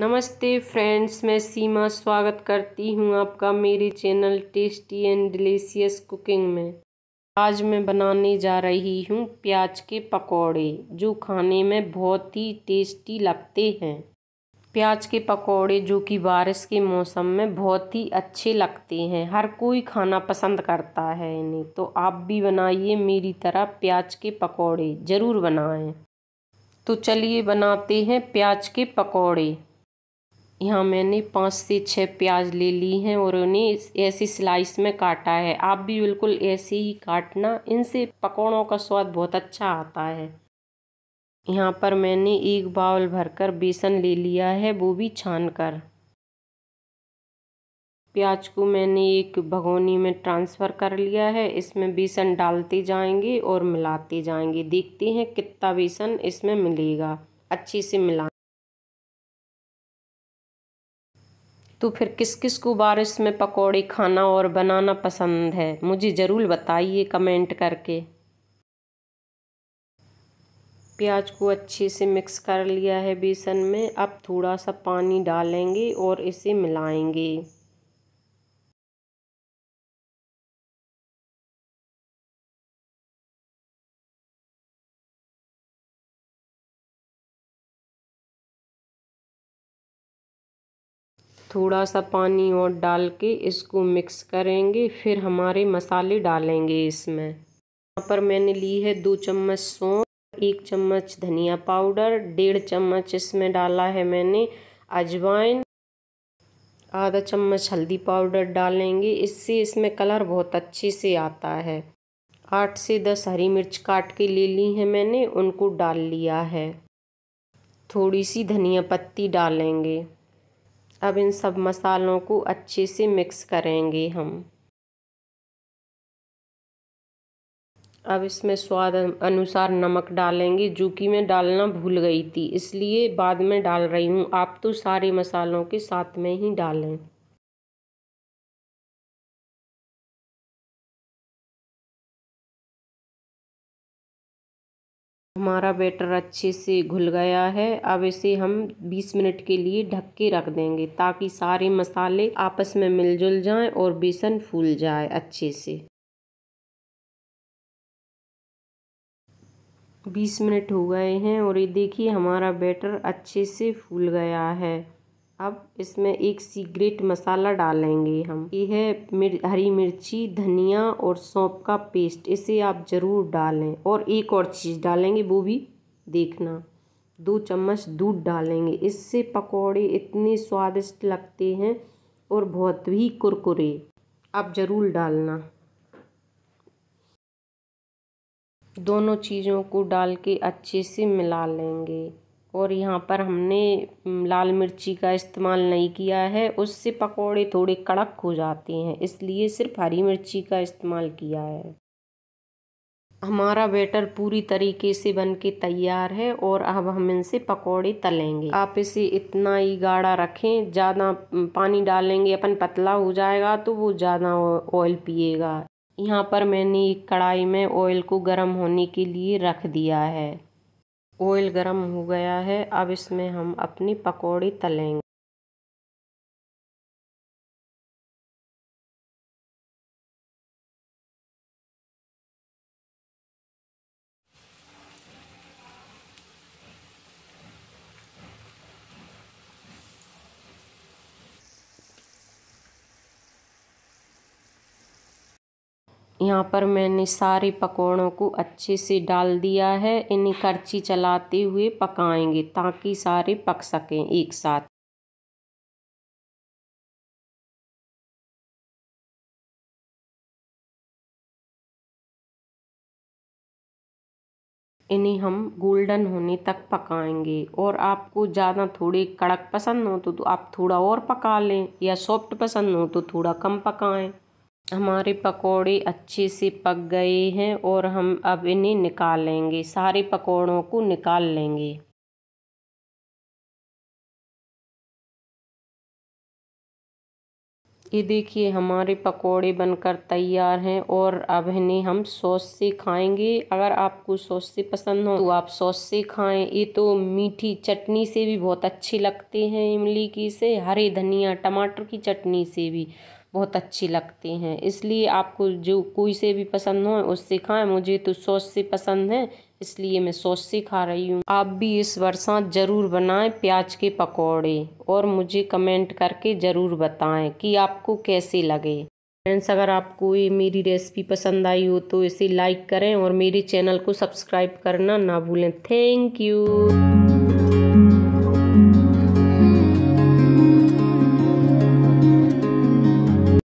नमस्ते फ्रेंड्स मैं सीमा स्वागत करती हूँ आपका मेरे channel tasty and delicious cooking में आज मैं बनाने जा रही हूँ प्याज के पकौड़े जो खाने में बहुत ही टेस्टी लगते हैं प्याज के पकौड़े जो कि बारिश के मौसम में बहुत ही अच्छे लगते हैं हर कोई खाना पसंद करता है इन्हें तो आप भी बनाइए मेरी तरह प्याज के पकौड़े ज़रूर बनाएँ तो चलिए बनाते हैं प्याज के पकौड़े यहाँ मैंने पाँच से छः प्याज ले ली हैं और उन्हें ऐसी स्लाइस में काटा है आप भी बिल्कुल ऐसे ही काटना इनसे पकौड़ों का स्वाद बहुत अच्छा आता है यहाँ पर मैंने एक बाउल भरकर बेसन ले लिया है वो भी छान कर प्याज को मैंने एक भगोनी में ट्रांसफ़र कर लिया है इसमें बेसन डालते जाएंगे और मिलाते जाएंगे देखते हैं कितना बेसन इसमें मिलेगा अच्छे से मिला तो फिर किस किस को बारिश में पकौड़े खाना और बनाना पसंद है मुझे ज़रूर बताइए कमेंट करके प्याज को अच्छे से मिक्स कर लिया है बेसन में अब थोड़ा सा पानी डालेंगे और इसे मिलाएंगे थोड़ा सा पानी और डाल के इसको मिक्स करेंगे फिर हमारे मसाले डालेंगे इसमें यहाँ पर मैंने ली है दो चम्मच सौंफ एक चम्मच धनिया पाउडर डेढ़ चम्मच इसमें डाला है मैंने अजवाइन आधा चम्मच हल्दी पाउडर डालेंगे इससे इसमें कलर बहुत अच्छे से आता है आठ से दस हरी मिर्च काट के ले ली है मैंने उनको डाल लिया है थोड़ी सी धनिया पत्ती डालेंगे अब इन सब मसालों को अच्छे से मिक्स करेंगे हम अब इसमें स्वाद अनुसार नमक डालेंगे जो कि मैं डालना भूल गई थी इसलिए बाद में डाल रही हूँ आप तो सारे मसालों के साथ में ही डालें हमारा बैटर अच्छे से घुल गया है अब इसे हम बीस मिनट के लिए ढक के रख देंगे ताकि सारे मसाले आपस में मिलजुल जाएं और बेसन फूल जाए अच्छे से बीस मिनट हो गए हैं और ये देखिए हमारा बैटर अच्छे से फूल गया है अब इसमें एक सीक्रेट मसाला डालेंगे हम ये है मिर, हरी मिर्ची धनिया और सौंप का पेस्ट इसे आप ज़रूर डालें और एक और चीज़ डालेंगे वो भी देखना दो चम्मच दूध डालेंगे इससे पकौड़े इतने स्वादिष्ट लगते हैं और बहुत ही कुरकुरे आप ज़रूर डालना दोनों चीज़ों को डाल के अच्छे से मिला लेंगे और यहाँ पर हमने लाल मिर्ची का इस्तेमाल नहीं किया है उससे पकौड़े थोड़े कड़क हो जाते हैं इसलिए सिर्फ हरी मिर्ची का इस्तेमाल किया है हमारा बैटर पूरी तरीके से बन के तैयार है और अब हम इनसे पकोड़े तलेंगे आप इसे इतना ही गाढ़ा रखें ज़्यादा पानी डालेंगे अपन पतला हो जाएगा तो वो ज़्यादा ऑयल पिएगा यहाँ पर मैंने एक कढ़ाई में ऑयल को गर्म होने के लिए रख दिया है ऑयल गर्म हो गया है अब इसमें हम अपनी पकौड़ी तलेंगे यहाँ पर मैंने सारे पकौड़ों को अच्छे से डाल दिया है इन्हें करछी चलाते हुए पकाएंगे ताकि सारे पक सकें एक साथ इन्हें हम गोल्डन होने तक पकाएंगे और आपको ज़्यादा थोड़े कड़क पसंद हो तो, तो आप थोड़ा और पका लें या सॉफ्ट पसंद हो तो थोड़ा कम पकाएं हमारे पकौड़े अच्छे से पक गए हैं और हम अब इन्हें निकालेंगे सारे पकौड़ों को निकाल लेंगे ये देखिए हमारे पकौड़े बनकर तैयार हैं और अब इन्हें हम सॉस से खाएंगे अगर आपको सॉस से पसंद हो तो आप सॉस से खाएं ये तो मीठी चटनी से भी बहुत अच्छी लगती हैं इमली की से हरे धनिया टमाटर की चटनी से भी बहुत अच्छी लगती हैं इसलिए आपको जो कोई से भी पसंद हो उससे खाएं मुझे तो सॉस से पसंद है इसलिए मैं सॉस से खा रही हूँ आप भी इस बरसात ज़रूर बनाएं प्याज के पकौड़े और मुझे कमेंट करके ज़रूर बताएं कि आपको कैसे लगे फ्रेंड्स अगर आपको ये मेरी रेसिपी पसंद आई हो तो इसे लाइक करें और मेरे चैनल को सब्सक्राइब करना ना भूलें थैंक यू